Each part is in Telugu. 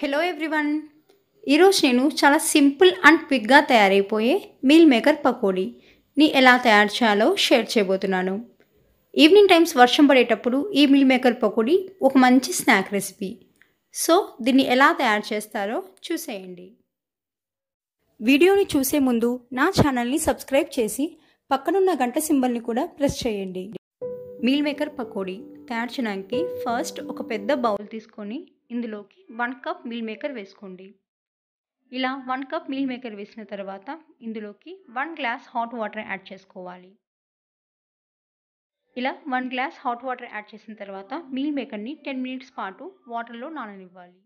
హలో ఎవ్రీవన్ ఈరోజు నేను చాలా సింపుల్ అండ్ క్విక్గా తయారైపోయే మీల్ మేకర్ పకోడీని ఎలా తయారు చేయాలో షేర్ చేయబోతున్నాను ఈవినింగ్ టైమ్స్ వర్షం పడేటప్పుడు ఈ మీల్ మేకర్ పకోడీ ఒక మంచి స్నాక్ రెసిపీ సో దీన్ని ఎలా తయారు చేస్తారో చూసేయండి వీడియోని చూసే ముందు నా ఛానల్ని సబ్స్క్రైబ్ చేసి పక్కనున్న గంట సింబల్ని కూడా ప్రెస్ చేయండి మీల్ మేకర్ పకోడీ తయారు చేయడానికి ఫస్ట్ ఒక పెద్ద బౌల్ తీసుకొని ఇందులోకి వన్ కప్ మీల్ మేకర్ వేసుకోండి ఇలా వన్ కప్ మీల్ మేకర్ వేసిన తర్వాత ఇందులోకి one glass hot water add చేసుకోవాలి ఇలా one glass hot water add చేసిన తర్వాత మీల్ మేకర్ని టెన్ మినిట్స్ పాటు వాటర్లో నాననివ్వాలి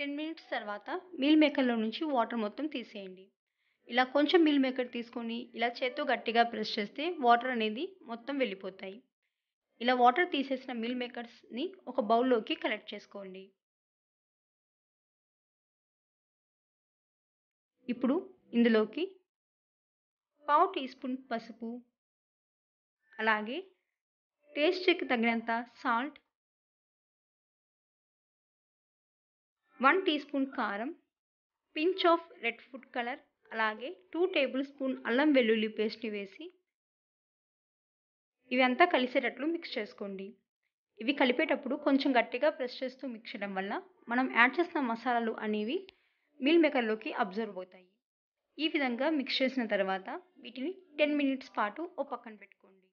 టెన్ మినిట్స్ తర్వాత మీల్ మేకర్లో నుంచి వాటర్ మొత్తం తీసేయండి ఇలా కొంచెం మీల్ మేకర్ తీసుకొని ఇలా చేత్తో గట్టిగా ప్రెస్ చేస్తే వాటర్ అనేది మొత్తం వెళ్ళిపోతాయి ఇలా వాటర్ తీసేసిన మిల్ మేకర్స్ని ఒక బౌల్లోకి కలెక్ట్ చేసుకోండి ఇప్పుడు ఇందులోకి పావు టీ స్పూన్ పసుపు అలాగే టేస్ట్కి తగినంత సాల్ట్ వన్ టీ స్పూన్ కారం pinch of red food colour అలాగే టూ టేబుల్ స్పూన్ అల్లం వెల్లుల్లి పేస్ట్ని వేసి ఇవంతా కలిసేటట్లు మిక్స్ చేసుకోండి ఇవి కలిపేటప్పుడు కొంచెం గట్టిగా ప్రెస్ చేస్తూ మిక్స్ చేయడం వల్ల మనం యాడ్ చేసిన మసాలాలు అనేవి మీల్ మేకర్లోకి అబ్జర్వ్ అవుతాయి ఈ విధంగా మిక్స్ చేసిన తర్వాత వీటిని టెన్ మినిట్స్ పాటు ఓ పక్కన పెట్టుకోండి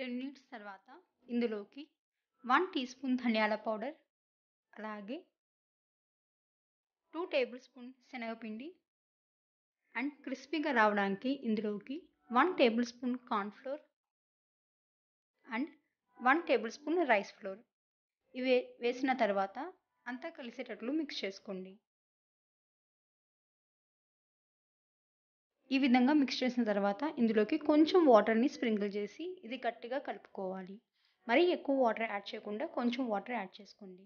టెన్ మినిట్స్ తర్వాత ఇందులోకి వన్ టీ స్పూన్ ధనియాల పౌడర్ అలాగే టూ టేబుల్ స్పూన్ శనగపిండి అండ్ క్రిస్పీగా రావడానికి ఇందులోకి one tablespoon cornflour and one tablespoon rice flour ఇవి వేసిన తర్వాత అంతా కలిసేటట్లు మిక్స్ చేసుకోండి ఈ విధంగా మిక్స్ చేసిన తర్వాత ఇందులోకి కొంచెం వాటర్ని స్ప్రింకిల్ చేసి ఇది గట్టిగా కలుపుకోవాలి మరీ ఎక్కువ వాటర్ యాడ్ చేయకుండా కొంచెం వాటర్ యాడ్ చేసుకోండి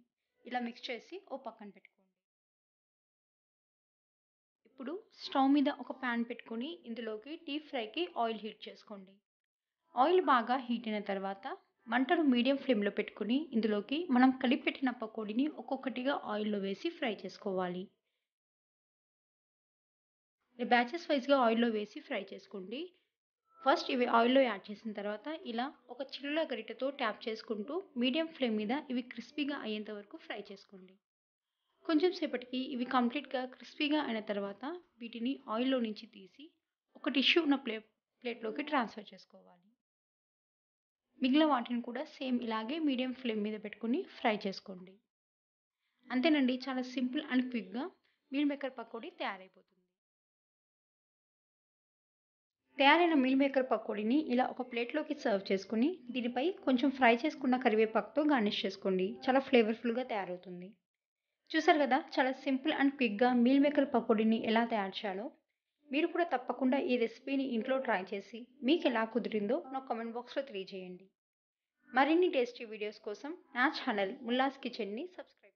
ఇలా మిక్స్ చేసి ఓ పక్కన పెట్టుకోండి ఇప్పుడు స్టవ్ మీద ఒక ప్యాన్ పెట్టుకొని ఇందులోకి డీప్ ఫ్రైకి ఆయిల్ హీట్ చేసుకోండి ఆయిల్ బాగా హీట్ అయిన తర్వాత మంటను మీడియం ఫ్లేమ్లో పెట్టుకుని ఇందులోకి మనం కలిపెట్టిన పకోడీని ఒక్కొక్కటిగా ఆయిల్లో వేసి ఫ్రై చేసుకోవాలి బ్యాచెస్ వైజ్గా ఆయిల్లో వేసి ఫ్రై చేసుకోండి ఫస్ట్ ఇవి ఆయిల్లో యాడ్ చేసిన తర్వాత ఇలా ఒక చిల్లుల గరిటెతో ట్యాప్ చేసుకుంటూ మీడియం ఫ్లేమ్ మీద ఇవి క్రిస్పీగా అయ్యేంత వరకు ఫ్రై చేసుకోండి కొంచెం సేపటికి ఇవి కంప్లీట్గా క్రిస్పీగా అయిన తర్వాత వీటిని ఆయిల్లో నుంచి తీసి ఒక టిష్యూ ఉన్న ప్లే ప్లేట్లోకి ట్రాన్స్ఫర్ చేసుకోవాలి మిగిలిన వాటిని కూడా సేమ్ ఇలాగే మీడియం ఫ్లేమ్ మీద పెట్టుకుని ఫ్రై చేసుకోండి అంతేనండి చాలా సింపుల్ అండ్ క్విక్గా మీల్ మేకర్ పకోడీ తయారైపోతుంది తయారైన మీల్ మేకర్ పకోడీని ఇలా ఒక ప్లేట్లోకి సర్వ్ చేసుకుని దీనిపై కొంచెం ఫ్రై చేసుకున్న కరివేపాకుతో గార్నిష్ చేసుకోండి చాలా ఫ్లేవర్ఫుల్గా తయారవుతుంది చూసారు కదా చాలా సింపుల్ అండ్ క్విక్గా మీల్ మేకర్ పకోడీని ఎలా తయారు చేయాలో మీరు కూడా తప్పకుండా ఈ రెసిపీని ఇంట్లో ట్రై చేసి మీకు ఎలా కుదిరిందో నా కామెంట్ బాక్స్లో తెలియజేయండి మరిన్ని టేస్టీ వీడియోస్ కోసం నా ఛానల్ ముల్లాస్ కిచెన్ని సబ్స్క్రైబ్